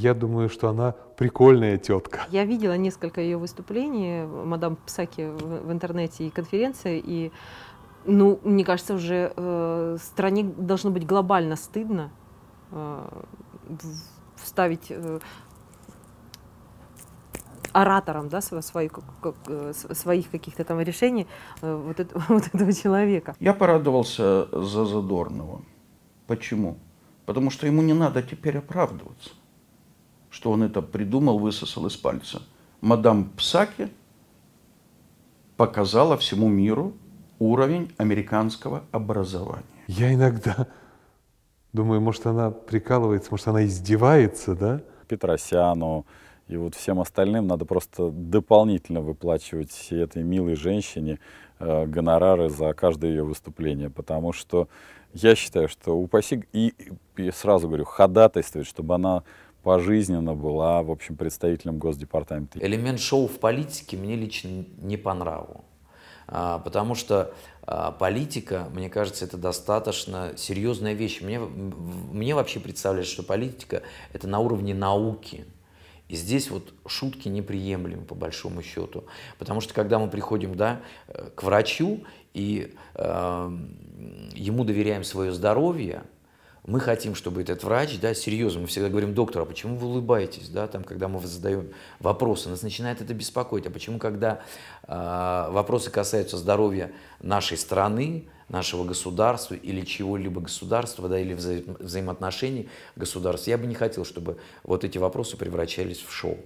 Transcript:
Я думаю, что она прикольная тетка. Я видела несколько ее выступлений, э, мадам Псаки в интернете и конференции, и, ну, мне кажется, уже э, стране должно быть глобально стыдно э, вставить э, оратором да, своих, э, своих каких-то там решений э, вот, это, вот этого человека. Я порадовался за Задорнова. Почему? Потому что ему не надо теперь оправдываться что он это придумал, высосал из пальца. Мадам Псаки показала всему миру уровень американского образования. Я иногда думаю, может, она прикалывается, может, она издевается, да? Петросяну и вот всем остальным надо просто дополнительно выплачивать всей этой милой женщине э, гонорары за каждое ее выступление, потому что я считаю, что упаси... И, и сразу говорю, ходатайствовать, чтобы она пожизненно была, в общем, представителем Госдепартамента. Элемент шоу в политике мне лично не по нраву, а, потому что а, политика, мне кажется, это достаточно серьезная вещь. Мне, мне вообще представляется, что политика – это на уровне науки. И здесь вот шутки неприемлемы, по большому счету. Потому что когда мы приходим да, э, к врачу и э, ему доверяем свое здоровье, мы хотим, чтобы этот врач, да, серьезно, мы всегда говорим доктору, а почему вы улыбаетесь, да, там, когда мы задаем вопросы, нас начинает это беспокоить, а почему, когда э, вопросы касаются здоровья нашей страны, нашего государства или чего-либо государства, да, или вза взаимоотношений государств, я бы не хотел, чтобы вот эти вопросы превращались в шоу.